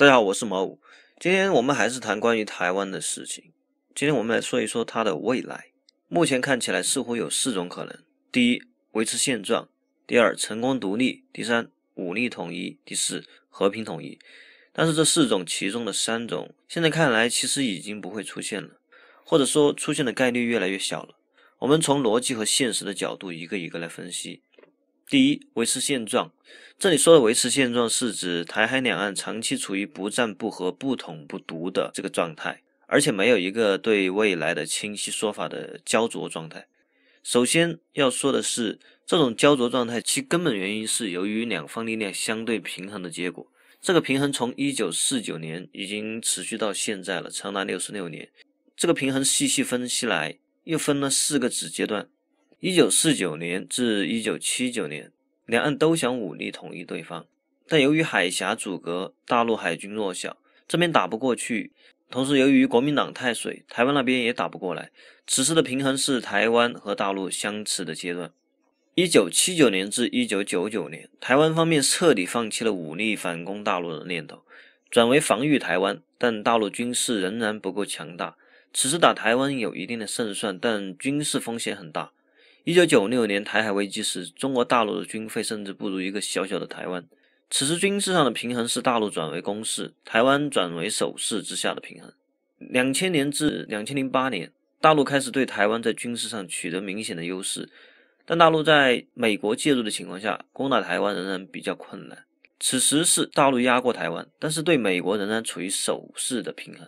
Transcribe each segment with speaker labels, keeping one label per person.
Speaker 1: 大家好，我是毛五，今天我们还是谈关于台湾的事情。今天我们来说一说它的未来。目前看起来似乎有四种可能：第一，维持现状；第二，成功独立；第三，武力统一；第四，和平统一。但是这四种其中的三种，现在看来其实已经不会出现了，或者说出现的概率越来越小了。我们从逻辑和现实的角度，一个一个来分析。第一，维持现状。这里说的维持现状，是指台海两岸长期处于不战不和、不统不独的这个状态，而且没有一个对未来的清晰说法的焦灼状态。首先要说的是，这种焦灼状态，其根本原因是由于两方力量相对平衡的结果。这个平衡从一九四九年已经持续到现在了，长达六十六年。这个平衡细细分析来，又分了四个子阶段。一九四九年至一九七九年，两岸都想武力统一对方，但由于海峡阻隔，大陆海军弱小，这边打不过去；同时由于国民党太水，台湾那边也打不过来。此时的平衡是台湾和大陆相持的阶段。一九七九年至一九九九年，台湾方面彻底放弃了武力反攻大陆的念头，转为防御台湾。但大陆军事仍然不够强大，此时打台湾有一定的胜算，但军事风险很大。一九九六年台海危机时，中国大陆的军费甚至不如一个小小的台湾。此时军事上的平衡是大陆转为攻势，台湾转为守势之下的平衡。两千年至两千零八年，大陆开始对台湾在军事上取得明显的优势，但大陆在美国介入的情况下攻打台湾仍然比较困难。此时是大陆压过台湾，但是对美国仍然处于守势的平衡。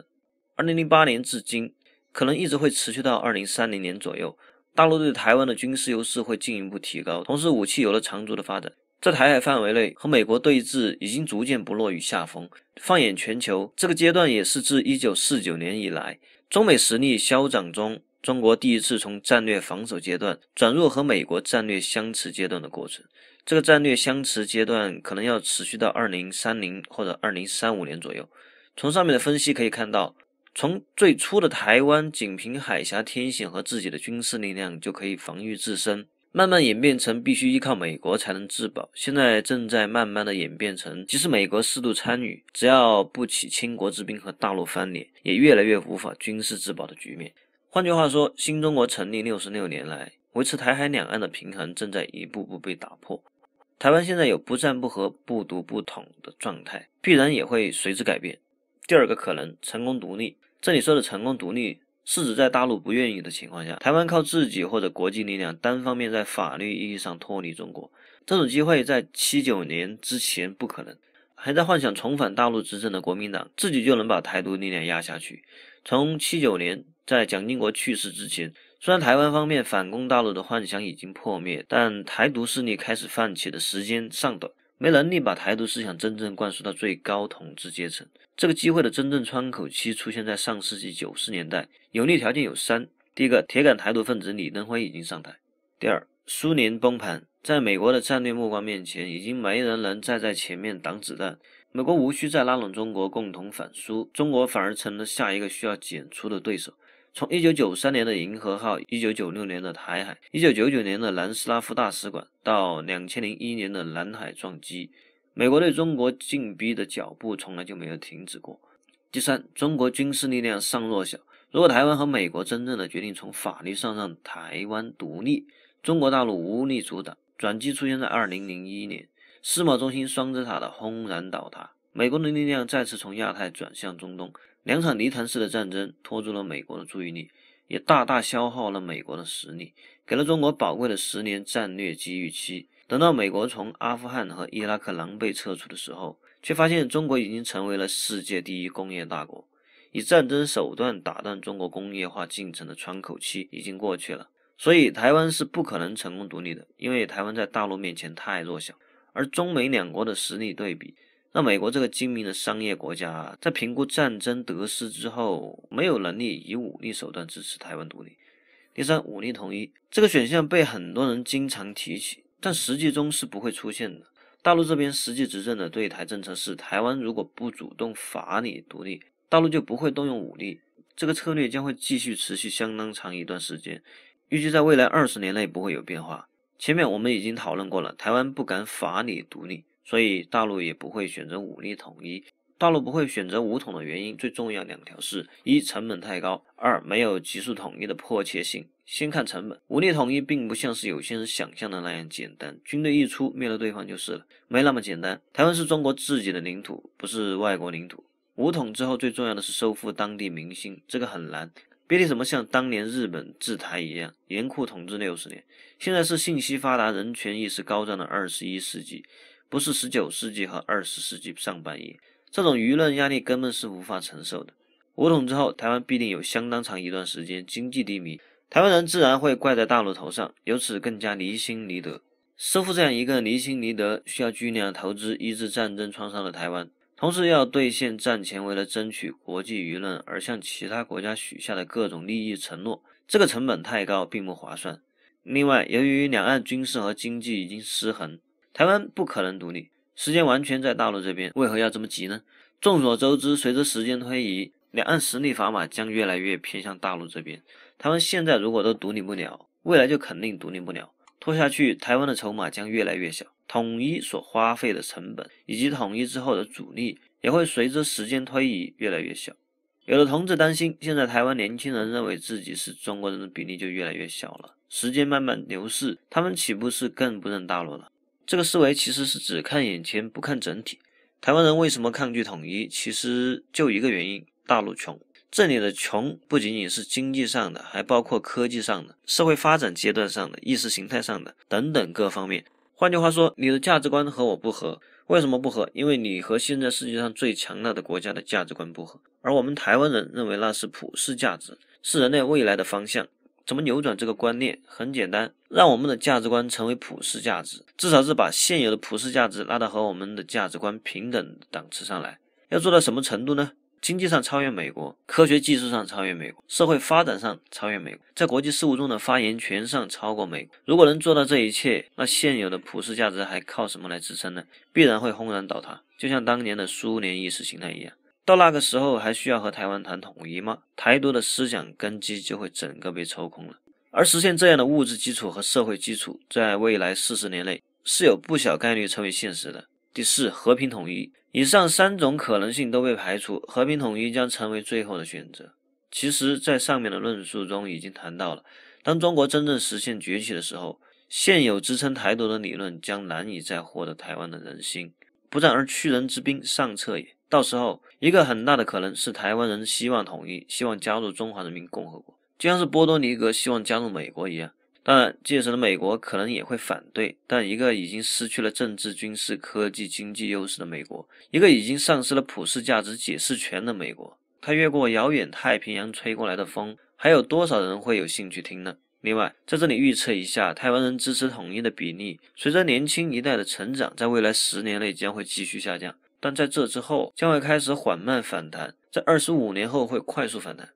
Speaker 1: 二零零八年至今，可能一直会持续到二零三零年左右。大陆对台湾的军事优势会进一步提高，同时武器有了长足的发展，在台海范围内和美国对峙已经逐渐不落于下风。放眼全球，这个阶段也是自1949年以来中美实力消长中，中国第一次从战略防守阶段转入和美国战略相持阶段的过程。这个战略相持阶段可能要持续到2030或者2035年左右。从上面的分析可以看到。从最初的台湾仅凭海峡天险和自己的军事力量就可以防御自身，慢慢演变成必须依靠美国才能自保，现在正在慢慢的演变成即使美国适度参与，只要不起倾国之兵和大陆翻脸，也越来越无法军事自保的局面。换句话说，新中国成立六十六年来维持台海两岸的平衡正在一步步被打破。台湾现在有不战不和不独不统的状态，必然也会随之改变。第二个可能成功独立。这里说的成功独立是指在大陆不愿意的情况下，台湾靠自己或者国际力量单方面在法律意义上脱离中国。这种机会在七九年之前不可能。还在幻想重返大陆执政的国民党，自己就能把台独力量压下去。从七九年在蒋经国去世之前，虽然台湾方面反攻大陆的幻想已经破灭，但台独势力开始泛起的时间尚短。没能力把台独思想真正灌输到最高统治阶层，这个机会的真正窗口期出现在上世纪九十年代。有利条件有三：第一个，铁杆台独分子李登辉已经上台；第二，苏联崩盘，在美国的战略目光面前，已经没人能再在前面挡子弹，美国无需再拉拢中国共同反苏，中国反而成了下一个需要剪除的对手。从一九九三年的银河号，一九九六年的台海，一九九九年的南斯拉夫大使馆，到两千零一年的南海撞击，美国对中国进逼的脚步从来就没有停止过。第三，中国军事力量尚弱小，如果台湾和美国真正的决定从法律上让台湾独立，中国大陆无力阻挡。转机出现在二零零一年，世贸中心双子塔的轰然倒塌，美国的力量再次从亚太转向中东。两场泥潭式的战争拖住了美国的注意力，也大大消耗了美国的实力，给了中国宝贵的十年战略机遇期。等到美国从阿富汗和伊拉克狼狈撤出的时候，却发现中国已经成为了世界第一工业大国，以战争手段打断中国工业化进程的窗口期已经过去了。所以，台湾是不可能成功独立的，因为台湾在大陆面前太弱小，而中美两国的实力对比。那美国这个精明的商业国家，在评估战争得失之后，没有能力以武力手段支持台湾独立。第三，武力统一这个选项被很多人经常提起，但实际中是不会出现的。大陆这边实际执政的对台政策是：台湾如果不主动法理独立，大陆就不会动用武力。这个策略将会继续持续相当长一段时间，预计在未来二十年内不会有变化。前面我们已经讨论过了，台湾不敢法理独立。所以大陆也不会选择武力统一。大陆不会选择武统的原因，最重要两条是：一、成本太高；二、没有急速统一的迫切性。先看成本，武力统一并不像是有些人想象的那样简单，军队一出，灭了对方就是了，没那么简单。台湾是中国自己的领土，不是外国领土。武统之后，最重要的是收复当地民心，这个很难。别提什么像当年日本治台一样严酷统治六十年，现在是信息发达、人权意识高涨的二十一世纪。不是十九世纪和二十世纪上半叶，这种舆论压力根本是无法承受的。五统之后，台湾必定有相当长一段时间经济低迷，台湾人自然会怪在大陆头上，由此更加离心离德。收复这样一个离心离德、需要巨量投资医治战争创伤的台湾，同时要兑现战前为了争取国际舆论而向其他国家许下的各种利益承诺，这个成本太高，并不划算。另外，由于两岸军事和经济已经失衡。台湾不可能独立，时间完全在大陆这边，为何要这么急呢？众所周知，随着时间推移，两岸实力砝码将越来越偏向大陆这边。他们现在如果都独立不了，未来就肯定独立不了。拖下去，台湾的筹码将越来越小，统一所花费的成本以及统一之后的阻力也会随着时间推移越来越小。有的同志担心，现在台湾年轻人认为自己是中国人的比例就越来越小了，时间慢慢流逝，他们岂不是更不认大陆了？这个思维其实是只看眼前，不看整体。台湾人为什么抗拒统一？其实就一个原因：大陆穷。这里的“穷”不仅仅是经济上的，还包括科技上的、社会发展阶段上的、意识形态上的等等各方面。换句话说，你的价值观和我不合。为什么不合？因为你和现在世界上最强大的国家的价值观不合。而我们台湾人认为那是普世价值，是人类未来的方向。怎么扭转这个观念？很简单，让我们的价值观成为普世价值，至少是把现有的普世价值拉到和我们的价值观平等的档次上来。要做到什么程度呢？经济上超越美国，科学技术上超越美国，社会发展上超越美国，在国际事务中的发言权上超过美国。如果能做到这一切，那现有的普世价值还靠什么来支撑呢？必然会轰然倒塌，就像当年的苏联意识形态一样。到那个时候，还需要和台湾谈统一吗？台独的思想根基就会整个被抽空了。而实现这样的物质基础和社会基础，在未来四十年内是有不小概率成为现实的。第四，和平统一。以上三种可能性都被排除，和平统一将成为最后的选择。其实，在上面的论述中已经谈到了，当中国真正实现崛起的时候，现有支撑台独的理论将难以再获得台湾的人心。不战而屈人之兵，上策也。到时候，一个很大的可能是台湾人希望统一，希望加入中华人民共和国，就像是波多尼格希望加入美国一样。当然，届时的美国可能也会反对。但一个已经失去了政治、军事、科技、经济优势的美国，一个已经丧失了普世价值解释权的美国，他越过遥远太平洋吹过来的风，还有多少人会有兴趣听呢？另外，在这里预测一下，台湾人支持统一的比例，随着年轻一代的成长，在未来十年内将会继续下降。但在这之后将会开始缓慢反弹，在二十五年后会快速反弹。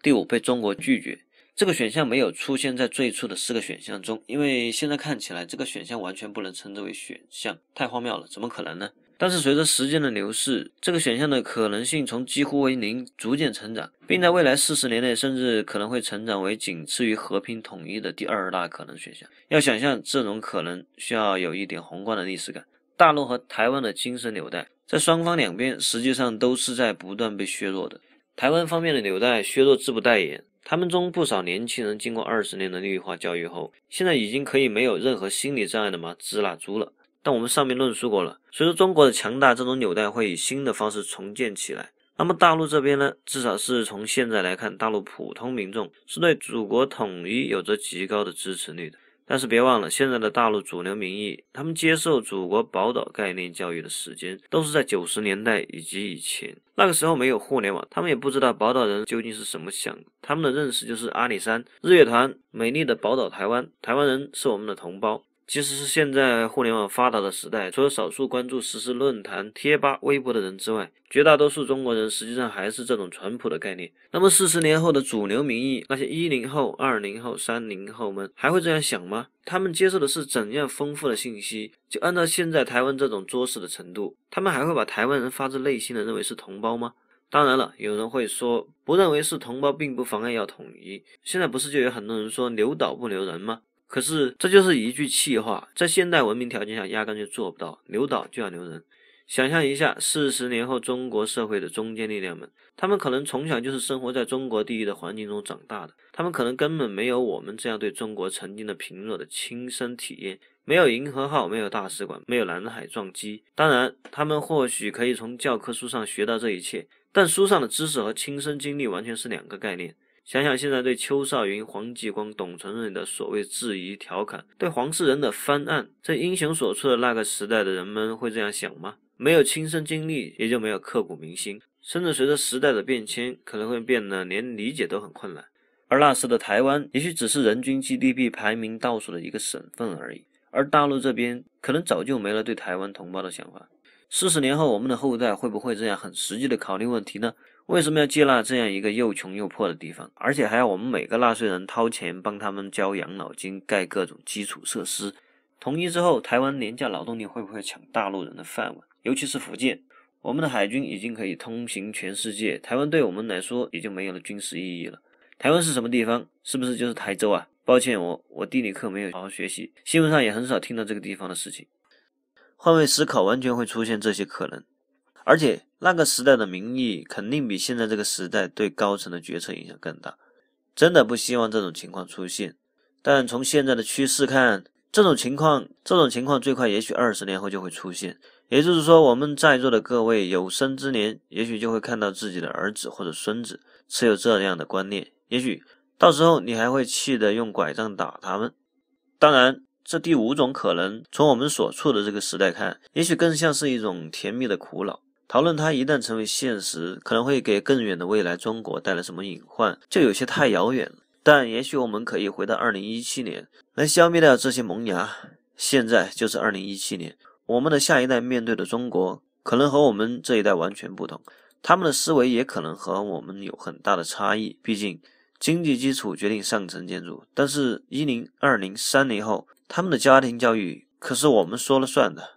Speaker 1: 第五，被中国拒绝，这个选项没有出现在最初的四个选项中，因为现在看起来这个选项完全不能称之为选项，太荒谬了，怎么可能呢？但是随着时间的流逝，这个选项的可能性从几乎为零逐渐成长，并在未来四十年内甚至可能会成长为仅次于和平统一的第二大可能选项。要想象这种可能，需要有一点宏观的历史感，大陆和台湾的精神纽带。在双方两边，实际上都是在不断被削弱的。台湾方面的纽带削弱自不待言，他们中不少年轻人经过二十年的绿化教育后，现在已经可以没有任何心理障碍的嘛，支那猪”了。但我们上面论述过了，随着中国的强大，这种纽带会以新的方式重建起来。那么大陆这边呢？至少是从现在来看，大陆普通民众是对祖国统一有着极高的支持率的。但是别忘了，现在的大陆主流民意，他们接受“祖国宝岛”概念教育的时间，都是在九十年代以及以前。那个时候没有互联网，他们也不知道宝岛人究竟是怎么想他们的认识就是阿里山、日月潭、美丽的宝岛台湾，台湾人是我们的同胞。其实是现在互联网发达的时代，除了少数关注实事论坛、贴吧、微博的人之外，绝大多数中国人实际上还是这种淳朴的概念。那么四十年后的主流民意，那些一零后、二零后、三零后们还会这样想吗？他们接受的是怎样丰富的信息？就按照现在台湾这种作死的程度，他们还会把台湾人发自内心的认为是同胞吗？当然了，有人会说，不认为是同胞并不妨碍要统一。现在不是就有很多人说留岛不留人吗？可是，这就是一句气话，在现代文明条件下，压根就做不到。留岛就要留人。想象一下，四十年后中国社会的中坚力量们，他们可能从小就是生活在中国地域的环境中长大的，他们可能根本没有我们这样对中国曾经的贫弱的亲身体验，没有银河号，没有大使馆，没有南海撞击。当然，他们或许可以从教科书上学到这一切，但书上的知识和亲身经历完全是两个概念。想想现在对邱少云、黄继光、董存瑞的所谓质疑、调侃，对黄世仁的翻案，在英雄所处的那个时代的人们会这样想吗？没有亲身经历，也就没有刻骨铭心，甚至随着时代的变迁，可能会变得连理解都很困难。而那时的台湾，也许只是人均 GDP 排名倒数的一个省份而已，而大陆这边可能早就没了对台湾同胞的想法。四十年后，我们的后代会不会这样很实际地考虑问题呢？为什么要接纳这样一个又穷又破的地方？而且还要我们每个纳税人掏钱帮他们交养老金、盖各种基础设施。统一之后，台湾廉价劳动力会不会抢大陆人的饭碗？尤其是福建，我们的海军已经可以通行全世界，台湾对我们来说也就没有了军事意义了。台湾是什么地方？是不是就是台州啊？抱歉，我我地理课没有好好学习，新闻上也很少听到这个地方的事情。换位思考，完全会出现这些可能，而且。那个时代的民意肯定比现在这个时代对高层的决策影响更大，真的不希望这种情况出现。但从现在的趋势看，这种情况这种情况最快也许二十年后就会出现。也就是说，我们在座的各位有生之年，也许就会看到自己的儿子或者孙子持有这样的观念。也许到时候你还会气得用拐杖打他们。当然，这第五种可能，从我们所处的这个时代看，也许更像是一种甜蜜的苦恼。讨论它一旦成为现实，可能会给更远的未来中国带来什么隐患，就有些太遥远了。但也许我们可以回到二零一七年，来消灭掉这些萌芽。现在就是二零一七年，我们的下一代面对的中国，可能和我们这一代完全不同，他们的思维也可能和我们有很大的差异。毕竟，经济基础决定上层建筑。但是，一零、二零、三零后，他们的家庭教育可是我们说了算的。